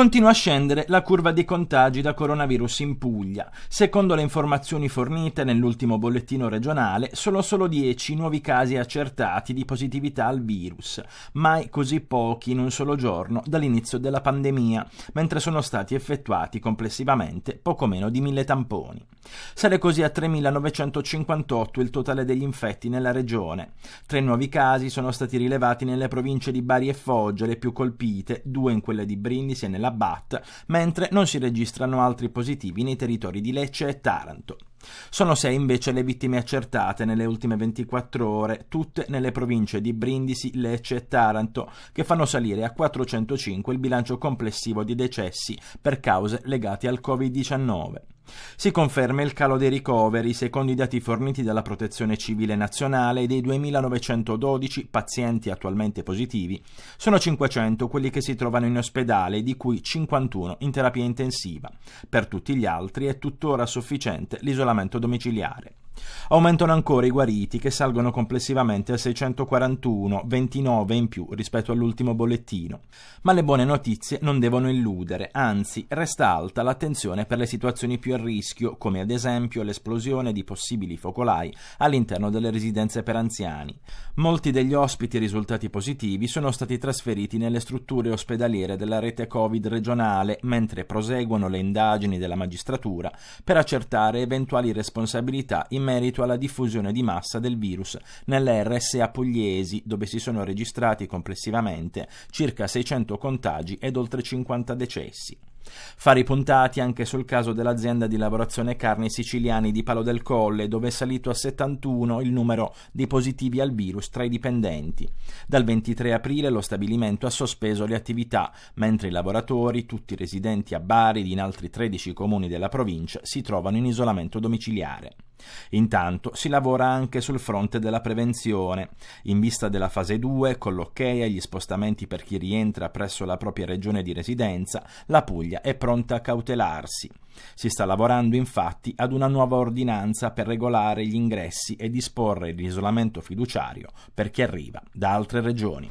Continua a scendere la curva dei contagi da coronavirus in Puglia. Secondo le informazioni fornite nell'ultimo bollettino regionale, sono solo 10 nuovi casi accertati di positività al virus, mai così pochi in un solo giorno dall'inizio della pandemia, mentre sono stati effettuati complessivamente poco meno di mille tamponi. Sale così a 3.958 il totale degli infetti nella regione. Tre nuovi casi sono stati rilevati nelle province di Bari e Foggia, le più colpite, due in quelle di Brindisi e nella BAT, mentre non si registrano altri positivi nei territori di Lecce e Taranto. Sono sei invece le vittime accertate nelle ultime 24 ore, tutte nelle province di Brindisi, Lecce e Taranto, che fanno salire a 405 il bilancio complessivo di decessi per cause legate al Covid-19. Si conferma il calo dei ricoveri secondo i dati forniti dalla Protezione Civile Nazionale dei 2.912 pazienti attualmente positivi. Sono 500 quelli che si trovano in ospedale, di cui 51 in terapia intensiva. Per tutti gli altri è tuttora sufficiente l'isolamento domiciliare. Aumentano ancora i guariti che salgono complessivamente a 641, 29 in più rispetto all'ultimo bollettino. Ma le buone notizie non devono illudere, anzi resta alta l'attenzione per le situazioni più a rischio, come ad esempio l'esplosione di possibili focolai all'interno delle residenze per anziani. Molti degli ospiti risultati positivi sono stati trasferiti nelle strutture ospedaliere della rete Covid regionale, mentre proseguono le indagini della magistratura per accertare eventuali responsabilità in in merito alla diffusione di massa del virus nelle RSA pugliesi, dove si sono registrati complessivamente circa 600 contagi ed oltre 50 decessi. Fari puntati anche sul caso dell'azienda di lavorazione carni siciliani di Palo del Colle, dove è salito a 71 il numero di positivi al virus tra i dipendenti. Dal 23 aprile lo stabilimento ha sospeso le attività, mentre i lavoratori, tutti residenti a Bari ed in altri 13 comuni della provincia, si trovano in isolamento domiciliare. Intanto si lavora anche sul fronte della prevenzione. In vista della fase 2, con l'ok e gli spostamenti per chi rientra presso la propria regione di residenza, la Puglia è pronta a cautelarsi. Si sta lavorando infatti ad una nuova ordinanza per regolare gli ingressi e disporre l'isolamento fiduciario per chi arriva da altre regioni.